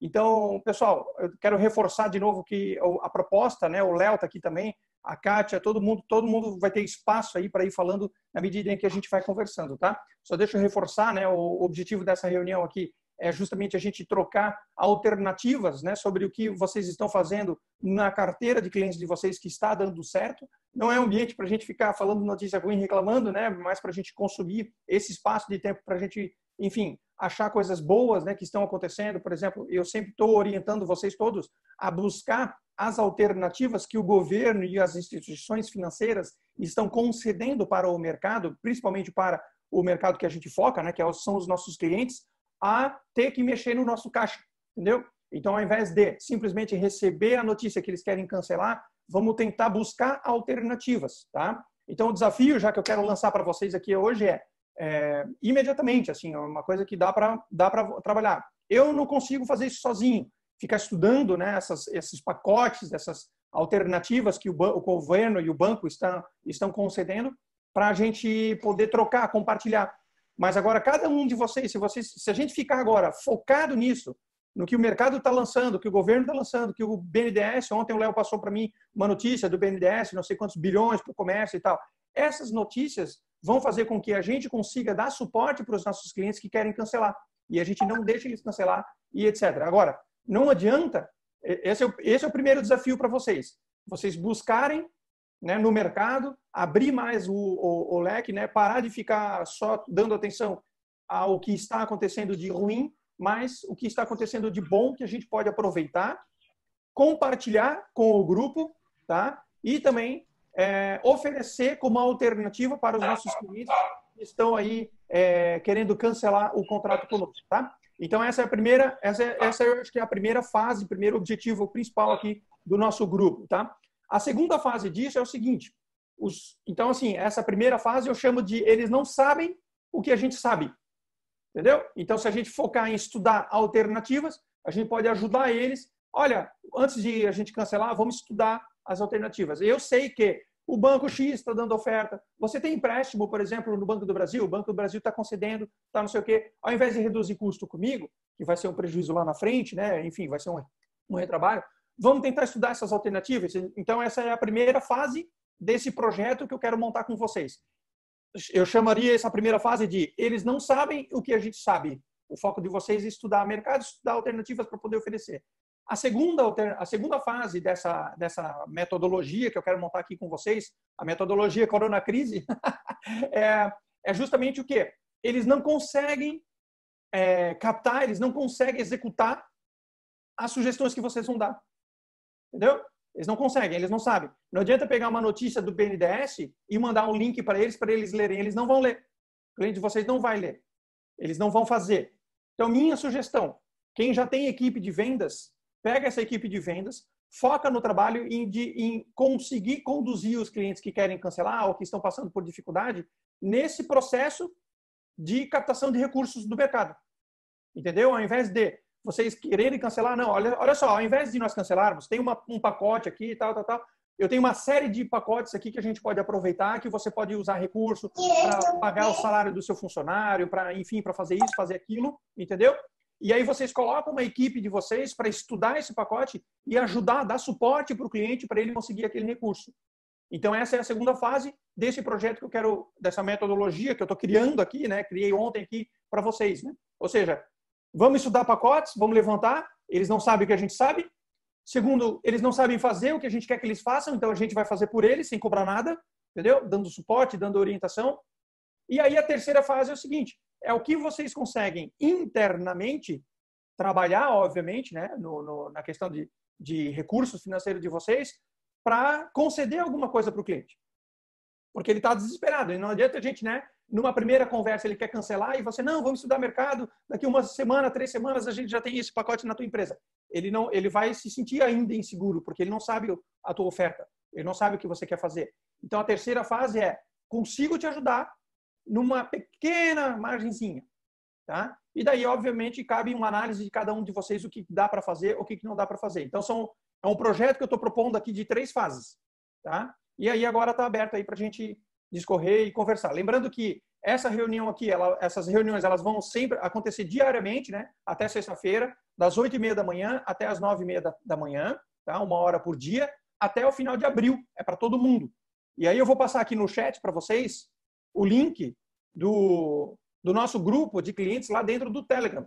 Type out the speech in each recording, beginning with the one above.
Então, pessoal, eu quero reforçar de novo que a proposta, né? O Léo está aqui também, a Kátia, todo mundo, todo mundo vai ter espaço aí para ir falando na medida em que a gente vai conversando, tá? Só deixa eu reforçar, né? O objetivo dessa reunião aqui é justamente a gente trocar alternativas, né? Sobre o que vocês estão fazendo na carteira de clientes de vocês que está dando certo. Não é um ambiente para a gente ficar falando notícia ruim, reclamando, né? Mas para a gente consumir esse espaço de tempo para a gente, enfim, achar coisas boas né, que estão acontecendo. Por exemplo, eu sempre estou orientando vocês todos a buscar as alternativas que o governo e as instituições financeiras estão concedendo para o mercado, principalmente para o mercado que a gente foca, né, que é são os nossos clientes, a ter que mexer no nosso caixa, entendeu? Então, ao invés de simplesmente receber a notícia que eles querem cancelar, vamos tentar buscar alternativas, tá? Então, o desafio, já que eu quero lançar para vocês aqui hoje, é é, imediatamente, assim, é uma coisa que dá para dá trabalhar. Eu não consigo fazer isso sozinho, ficar estudando, né, essas, esses pacotes, essas alternativas que o, o governo e o banco estão estão concedendo para a gente poder trocar, compartilhar. Mas agora cada um de vocês, se vocês, se a gente ficar agora focado nisso, no que o mercado está lançando, que o governo está lançando, que o BNDES, ontem o Léo passou para mim uma notícia do BNDES, não sei quantos bilhões para o comércio e tal essas notícias vão fazer com que a gente consiga dar suporte para os nossos clientes que querem cancelar. E a gente não deixa eles cancelar e etc. Agora, não adianta, esse é o, esse é o primeiro desafio para vocês. Vocês buscarem né, no mercado, abrir mais o, o, o leque, né, parar de ficar só dando atenção ao que está acontecendo de ruim, mas o que está acontecendo de bom que a gente pode aproveitar, compartilhar com o grupo, tá? E também é, oferecer como alternativa para os nossos clientes que estão aí é, querendo cancelar o contrato conosco, tá? Então essa é a primeira, essa, é, essa eu acho que é a primeira fase, primeiro objetivo principal aqui do nosso grupo, tá? A segunda fase disso é o seguinte, os, então assim, essa primeira fase eu chamo de eles não sabem o que a gente sabe, entendeu? Então se a gente focar em estudar alternativas, a gente pode ajudar eles. Olha, antes de a gente cancelar, vamos estudar as alternativas. Eu sei que o banco X está dando oferta. Você tem empréstimo, por exemplo, no Banco do Brasil, o Banco do Brasil está concedendo, está não sei o quê. Ao invés de reduzir custo comigo, que vai ser um prejuízo lá na frente, né? enfim, vai ser um, um retrabalho, vamos tentar estudar essas alternativas. Então, essa é a primeira fase desse projeto que eu quero montar com vocês. Eu chamaria essa primeira fase de eles não sabem o que a gente sabe. O foco de vocês é estudar mercado, estudar alternativas para poder oferecer. A segunda, a segunda fase dessa, dessa metodologia que eu quero montar aqui com vocês, a metodologia Corona Crise, é, é, justamente o quê? Eles não conseguem é, captar, eles não conseguem executar as sugestões que vocês vão dar. Entendeu? Eles não conseguem, eles não sabem. Não adianta pegar uma notícia do BNDES e mandar um link para eles, para eles lerem. Eles não vão ler. O cliente de vocês não vai ler. Eles não vão fazer. Então, minha sugestão, quem já tem equipe de vendas, pega essa equipe de vendas, foca no trabalho em, de, em conseguir conduzir os clientes que querem cancelar ou que estão passando por dificuldade nesse processo de captação de recursos do mercado. Entendeu? Ao invés de vocês quererem cancelar, não, olha, olha só, ao invés de nós cancelarmos, tem uma, um pacote aqui, e tal, tal, tal. Eu tenho uma série de pacotes aqui que a gente pode aproveitar, que você pode usar recurso para é pagar o salário do seu funcionário, para, enfim, para fazer isso, fazer aquilo, entendeu? E aí vocês colocam uma equipe de vocês para estudar esse pacote e ajudar, dar suporte para o cliente para ele conseguir aquele recurso. Então essa é a segunda fase desse projeto que eu quero, dessa metodologia que eu estou criando aqui, né? Criei ontem aqui para vocês, né? Ou seja, vamos estudar pacotes, vamos levantar. Eles não sabem o que a gente sabe. Segundo, eles não sabem fazer o que a gente quer que eles façam, então a gente vai fazer por eles sem cobrar nada, entendeu? Dando suporte, dando orientação. E aí a terceira fase é o seguinte: é o que vocês conseguem internamente trabalhar, obviamente, né, no, no, na questão de, de recursos financeiros de vocês, para conceder alguma coisa para o cliente. Porque ele está desesperado. E não adianta a gente, né, numa primeira conversa ele quer cancelar e você, não, vamos estudar mercado, daqui uma semana, três semanas a gente já tem esse pacote na tua empresa. Ele não, ele vai se sentir ainda inseguro, porque ele não sabe a tua oferta, ele não sabe o que você quer fazer. Então a terceira fase é, consigo te ajudar, numa pequena margenzinha. Tá? E daí, obviamente, cabe uma análise de cada um de vocês o que dá para fazer, o que não dá para fazer. Então, são, é um projeto que eu estou propondo aqui de três fases. Tá? E aí agora está aberto aí para a gente discorrer e conversar. Lembrando que essa reunião aqui, ela, essas reuniões, elas vão sempre acontecer diariamente, né? Até sexta-feira, das oito e meia da manhã até as nove e meia da, da manhã, tá? Uma hora por dia, até o final de abril. É para todo mundo. E aí eu vou passar aqui no chat para vocês o link do, do nosso grupo de clientes lá dentro do Telegram,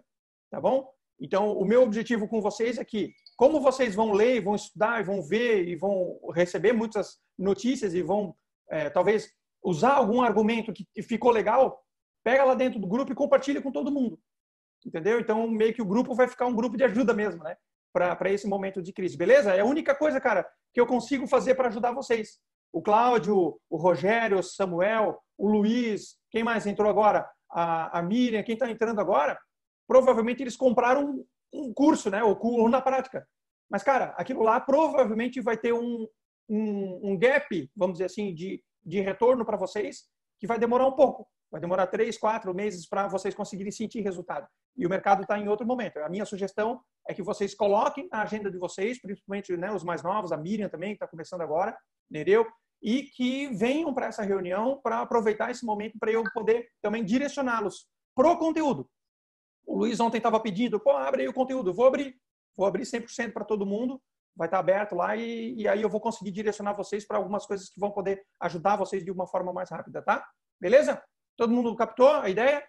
tá bom? Então, o meu objetivo com vocês é que, como vocês vão ler, vão estudar, vão ver e vão receber muitas notícias e vão, é, talvez, usar algum argumento que ficou legal, pega lá dentro do grupo e compartilha com todo mundo. Entendeu? Então, meio que o grupo vai ficar um grupo de ajuda mesmo, né? Para esse momento de crise, beleza? É a única coisa, cara, que eu consigo fazer para ajudar vocês o Cláudio, o Rogério, o Samuel, o Luiz, quem mais entrou agora? A, a Miriam, quem está entrando agora? Provavelmente eles compraram um, um curso, né? Ou, ou na prática. Mas, cara, aquilo lá provavelmente vai ter um, um, um gap, vamos dizer assim, de, de retorno para vocês, que vai demorar um pouco. Vai demorar três, quatro meses para vocês conseguirem sentir resultado. E o mercado está em outro momento. A minha sugestão é que vocês coloquem na agenda de vocês, principalmente né, os mais novos, a Miriam também, que está começando agora, Nereu, e que venham para essa reunião para aproveitar esse momento para eu poder também direcioná-los pro conteúdo. O Luiz ontem estava pedindo, pô, abre aí o conteúdo. vou abrir, vou abrir 100% para todo mundo, vai estar tá aberto lá e, e, aí eu vou conseguir direcionar vocês para algumas coisas que vão poder ajudar vocês de uma forma mais rápida, tá? Beleza? Todo mundo captou a ideia?